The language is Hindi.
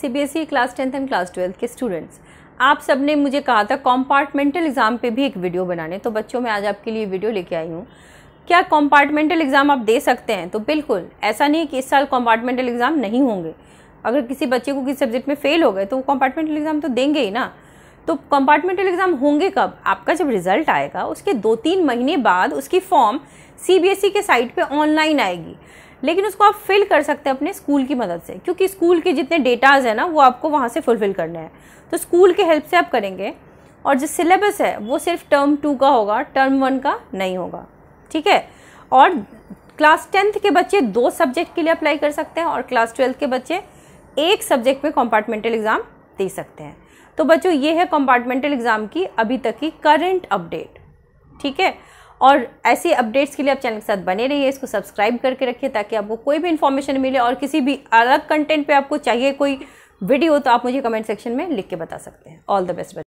CBSE class tenth and class twelfth के स्टूडेंट्स आप सब ने मुझे कहा था कॉम्पार्टमेंटल एग्ज़ाम पे भी एक वीडियो बनाने तो बच्चों मैं आज आपके लिए वीडियो लेके आई हूँ क्या कॉम्पार्टमेंटल एग्ज़ाम आप दे सकते हैं तो बिल्कुल ऐसा नहीं है कि इस साल कॉम्पार्टमेंटल एग्ज़ाम नहीं होंगे अगर किसी बच्चे को किसी सब्जेक्ट में फ़ेल हो गए तो वो कॉम्पार्टमेंटल एग्ज़ाम तो देंगे ही ना तो कॉम्पार्टमेंटल एग्ज़ाम होंगे कब आपका जब रिज़ल्ट आएगा उसके दो तीन महीने बाद उसकी फॉर्म सीबीएसई e के साइट पे ऑनलाइन आएगी लेकिन उसको आप फिल कर सकते हैं अपने स्कूल की मदद से क्योंकि स्कूल के जितने डेटाज हैं ना वो आपको वहाँ से फुलफिल करने हैं तो स्कूल के हेल्प से आप करेंगे और जो सिलेबस है वो सिर्फ टर्म टू का होगा टर्म वन का नहीं होगा ठीक है और क्लास टेंथ के बच्चे दो सब्जेक्ट के लिए अप्लाई कर सकते हैं और क्लास ट्वेल्थ के बच्चे एक सब्जेक्ट में कॉम्पार्टमेंटल एग्ज़ाम दे सकते हैं तो बच्चों ये है कॉम्पार्टमेंटल एग्ज़ाम की अभी तक की करंट अपडेट ठीक है और ऐसे अपडेट्स के लिए आप चैनल के साथ बने रहिए इसको सब्सक्राइब करके रखिए ताकि आपको कोई भी इन्फॉर्मेशन मिले और किसी भी अलग कंटेंट पे आपको चाहिए कोई वीडियो तो आप मुझे कमेंट सेक्शन में लिख के बता सकते हैं ऑल द बेस्ट